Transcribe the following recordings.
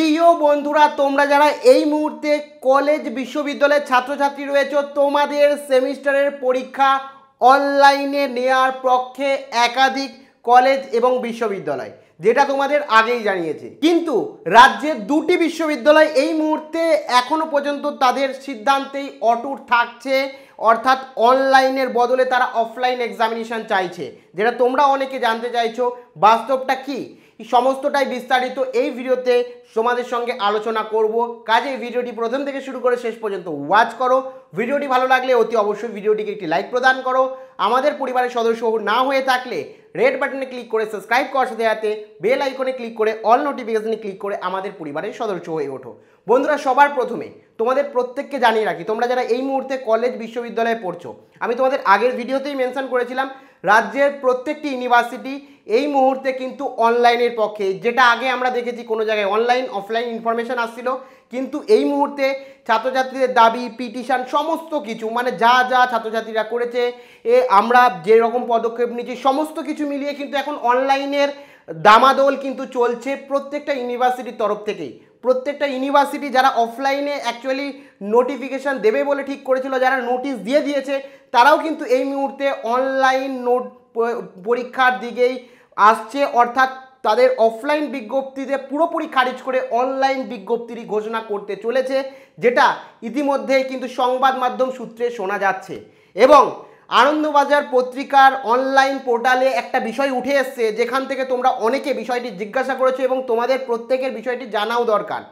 প্রিয় বন্ধুরা তোমরা যারা এই মুহূর্তে কলেজ বিশ্ববিদ্যালয়ের ছাত্রছাত্রী রয়েছ তোমাদের সেমিস্টারের পরীক্ষা অনলাইনে নেয়ার পক্ষে একাধিক কলেজ এবং বিশ্ববিদ্যালয় যেটা তোমাদের আগেই জানিয়েছে কিন্তু রাজ্যের দুটি বিশ্ববিদ্যালয় এই মুহূর্তে এখনও পর্যন্ত তাদের সিদ্ধান্তেই অটুট থাকছে অর্থাৎ অনলাইনের বদলে তারা অফলাইন এক্সামিনেশান চাইছে যেটা তোমরা অনেকে জানতে চাইছো বাস্তবটা কী সমস্তটাই বিস্তারিত এই ভিডিওতে তোমাদের সঙ্গে আলোচনা করব কাজে ভিডিওটি প্রথম থেকে শুরু করে শেষ পর্যন্ত ওয়াচ করো ভিডিওটি ভালো লাগলে অতি অবশ্যই ভিডিওটিকে একটি লাইক প্রদান করো আমাদের পরিবারের সদস্য না হয়ে থাকলে রেড বাটনে ক্লিক করে সাবস্ক্রাইব করার সাথে সাথে বেল আইকনে ক্লিক করে অল নোটিফিকেশানে ক্লিক করে আমাদের পরিবারের সদস্য হয়ে ওঠো বন্ধুরা সবার প্রথমে তোমাদের প্রত্যেককে জানিয়ে রাখি তোমরা যারা এই মুহূর্তে কলেজ বিশ্ববিদ্যালয়ে পড়ছো আমি তোমাদের আগের ভিডিওতেই মেনশন করেছিলাম রাজ্যের প্রত্যেকটি ইউনিভার্সিটি এই মুহূর্তে কিন্তু অনলাইনের পক্ষে যেটা আগে আমরা দেখেছি কোনো জায়গায় অনলাইন অফলাইন ইনফরমেশান আসছিল কিন্তু এই মুহূর্তে ছাত্রছাত্রীদের দাবি পিটিশান সমস্ত কিছু মানে যা যা ছাত্রছাত্রীরা করেছে এ আমরা যে রকম পদক্ষেপ নিয়েছি সমস্ত কিছু মিলিয়ে কিন্তু এখন অনলাইনের দামাদল কিন্তু চলছে প্রত্যেকটা ইউনিভার্সিটির তরফ থেকেই প্রত্যেকটা ইউনিভার্সিটি যারা অফলাইনে অ্যাকচুয়ালি নোটিফিকেশান দেবে বলে ঠিক করেছিল যারা নোটিশ দিয়ে দিয়েছে তারাও কিন্তু এই মুহূর্তে অনলাইন নোট পরীক্ষার দিকেই আসছে অর্থাৎ তাদের অফলাইন বিজ্ঞপ্তিতে পুরোপুরি খারিজ করে অনলাইন বিজ্ঞপ্তিরই ঘোষণা করতে চলেছে যেটা ইতিমধ্যে কিন্তু সংবাদ মাধ্যম সূত্রে শোনা যাচ্ছে এবং আনন্দবাজার পত্রিকার অনলাইন পোর্টালে একটা বিষয় উঠে এসছে যেখান থেকে তোমরা অনেকে বিষয়টি জিজ্ঞাসা করেছো এবং তোমাদের প্রত্যেকের বিষয়টি জানাও দরকার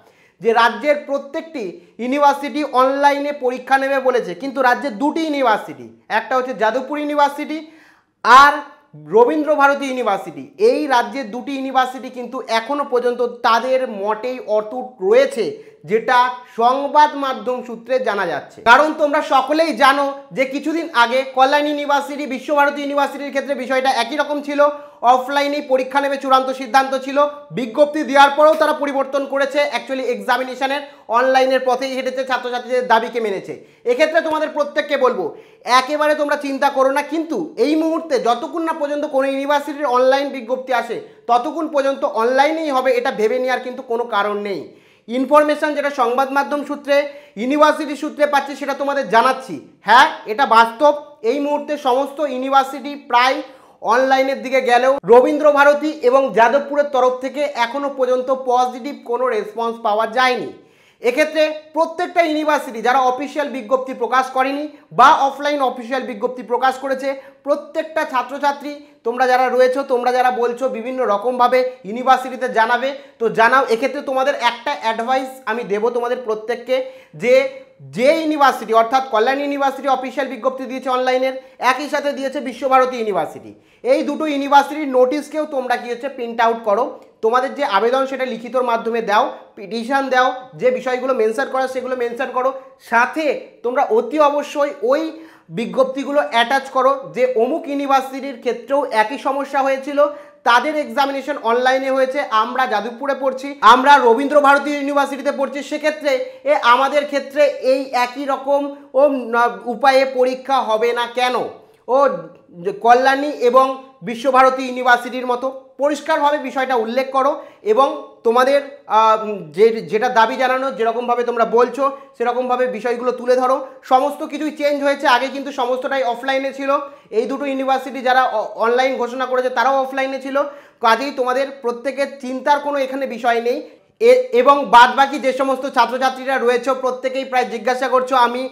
যে রাজ্যের প্রত্যেকটি ইউনিভার্সিটি অনলাইনে পরীক্ষা নেবে বলেছে কিন্তু রাজ্যের দুটি ইউনিভার্সিটি একটা হচ্ছে যাদবপুর ইউনিভার্সিটি আর রবীন্দ্র ভারতী ইউনিভার্সিটি এই রাজ্যের দুটি ইউনিভার্সিটি কিন্তু এখনও পর্যন্ত তাদের মটেই অটুট রয়েছে যেটা সংবাদ মাধ্যম সূত্রে জানা যাচ্ছে কারণ তোমরা সকলেই জানো যে কিছুদিন আগে কল্যাণ ইউনিভার্সিটি বিশ্বভারতী ইউনিভার্সিটির ক্ষেত্রে বিষয়টা একই রকম ছিল অফলাইনেই পরীক্ষা নেবে চূড়ান্ত সিদ্ধান্ত ছিল বিজ্ঞপ্তি দেওয়ার পরেও তারা পরিবর্তন করেছে অ্যাকচুয়ালি এক্সামিনেশানের অনলাইনের পথেই হেঁটেছে ছাত্রছাত্রীদের দাবিকে মেনেছে এক্ষেত্রে তোমাদের প্রত্যেককে বলবো একেবারে তোমরা চিন্তা করো না কিন্তু এই মুহূর্তে যতক্ষণ না পর্যন্ত কোনো ইউনিভার্সিটির অনলাইন বিজ্ঞপ্তি আসে ততক্ষণ পর্যন্ত অনলাইনেই হবে এটা ভেবে নেওয়ার কিন্তু কোনো কারণ নেই ইনফরমেশান যেটা সংবাদ মাধ্যম সূত্রে ইউনিভার্সিটি সূত্রে পাচ্ছি সেটা তোমাদের জানাচ্ছি হ্যাঁ এটা বাস্তব এই মুহূর্তে সমস্ত ইউনিভার্সিটি প্রায় অনলাইনের দিকে গেলেও রবীন্দ্র ভারতী এবং যাদবপুরের তরফ থেকে এখনও পর্যন্ত পজিটিভ কোনো রেসপন্স পাওয়া যায়নি এক্ষেত্রে প্রত্যেকটা ইউনিভার্সিটি যারা অফিসিয়াল বিজ্ঞপ্তি প্রকাশ করেনি বা অফলাইন অফিসিয়াল বিজ্ঞপ্তি প্রকাশ করেছে প্রত্যেকটা ছাত্রছাত্রী তোমরা যারা রয়েছ তোমরা যারা বলছো বিভিন্ন রকমভাবে ইউনিভার্সিটিতে জানাবে তো জানাও এক্ষেত্রে তোমাদের একটা অ্যাডভাইস আমি দেব তোমাদের প্রত্যেককে যে যে ইউনিভার্সিটি অর্থাৎ কল্যাণ ইউনিভার্সিটি অফিসিয়াল বিজ্ঞপ্তি দিয়েছে অনলাইনের একই সাথে দিয়েছে বিশ্বভারতী ইউনিভার্সিটি এই দুটো ইউনিভার্সিটির নোটিশকেও তোমরা কী হচ্ছে প্রিন্ট আউট করো তোমাদের যে আবেদন সেটা লিখিতর মাধ্যমে দাও পিটিশান দাও যে বিষয়গুলো মেনশান করা সেগুলো মেনশান করো সাথে তোমরা অতি অবশ্যই ওই বিজ্ঞপ্তিগুলো অ্যাটাচ করো যে অমুক ইউনিভার্সিটির ক্ষেত্রেও একই সমস্যা হয়েছিল তাদের এক্সামিনেশন অনলাইনে হয়েছে আমরা যাদবপুরে পড়ছি আমরা রবীন্দ্র ভারতী ইউনিভার্সিটিতে পড়ছি সেক্ষেত্রে এ আমাদের ক্ষেত্রে এই একই রকম ও উপায়ে পরীক্ষা হবে না কেন ও কল্যাণী এবং বিশ্বভারতী ইউনিভার্সিটির মতো পরিষ্কারভাবে বিষয়টা উল্লেখ করো এবং তোমাদের যে যেটা দাবি জানানো যেরকমভাবে তোমরা বলছো সেরকমভাবে বিষয়গুলো তুলে ধরো সমস্ত কিছুই চেঞ্জ হয়েছে আগে কিন্তু সমস্তটাই অফলাইনে ছিল এই দুটো ইউনিভার্সিটি যারা অনলাইন ঘোষণা করেছে তারাও অফলাইনে ছিল কাজেই তোমাদের প্রত্যেকের চিন্তার কোনো এখানে বিষয় নেই এবং বাদবাকি যে সমস্ত ছাত্রছাত্রীরা রয়েছে প্রত্যেকেই প্রায় জিজ্ঞাসা করছো আমি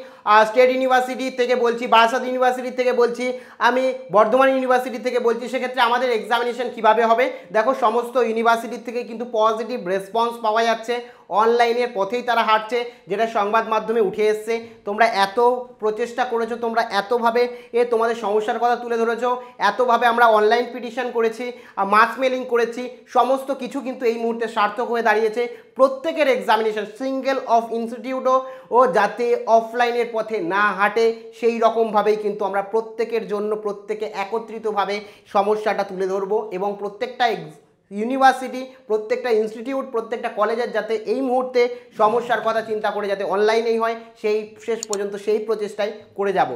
স্টেট ইউনিভার্সিটি থেকে বলছি বারাসাত ইউনিভার্সিটি থেকে বলছি আমি বর্ধমান ইউনিভার্সিটি থেকে বলছি সেক্ষেত্রে আমাদের এক্সামিনেশন কিভাবে হবে দেখো সমস্ত ইউনিভার্সিটির থেকে কিন্তু পজিটিভ রেসপন্স পাওয়া যাচ্ছে অনলাইনের পথেই তারা হাঁটছে যেটা সংবাদ মাধ্যমে উঠে এসছে তোমরা এত প্রচেষ্টা করেছো তোমরা এতভাবে এ তোমাদের সমস্যার কথা তুলে ধরেছো এতভাবে আমরা অনলাইন পিটিশন করেছি মাস্ক মেলিং করেছি সমস্ত কিছু কিন্তু এই মুহূর্তে সার্থক হয়ে দাঁড়িয়েছে প্রত্যেকের এক্সামিনেশন সিঙ্গেল অফ ইনস্টিটিউটও ও যাতে অফলাইনের পথে না হাঁটে সেই রকমভাবেই কিন্তু আমরা প্রত্যেকের জন্য প্রত্যেকে একত্রিতভাবে সমস্যাটা তুলে ধরব এবং প্রত্যেকটা ইউনিভার্সিটি প্রত্যেকটা ইনস্টিটিউট প্রত্যেকটা কলেজের যাতে এই মুহূর্তে সমস্যার কথা চিন্তা করে যাতে অনলাইনেই হয় সেই শেষ পর্যন্ত সেই প্রচেষ্টাই করে যাব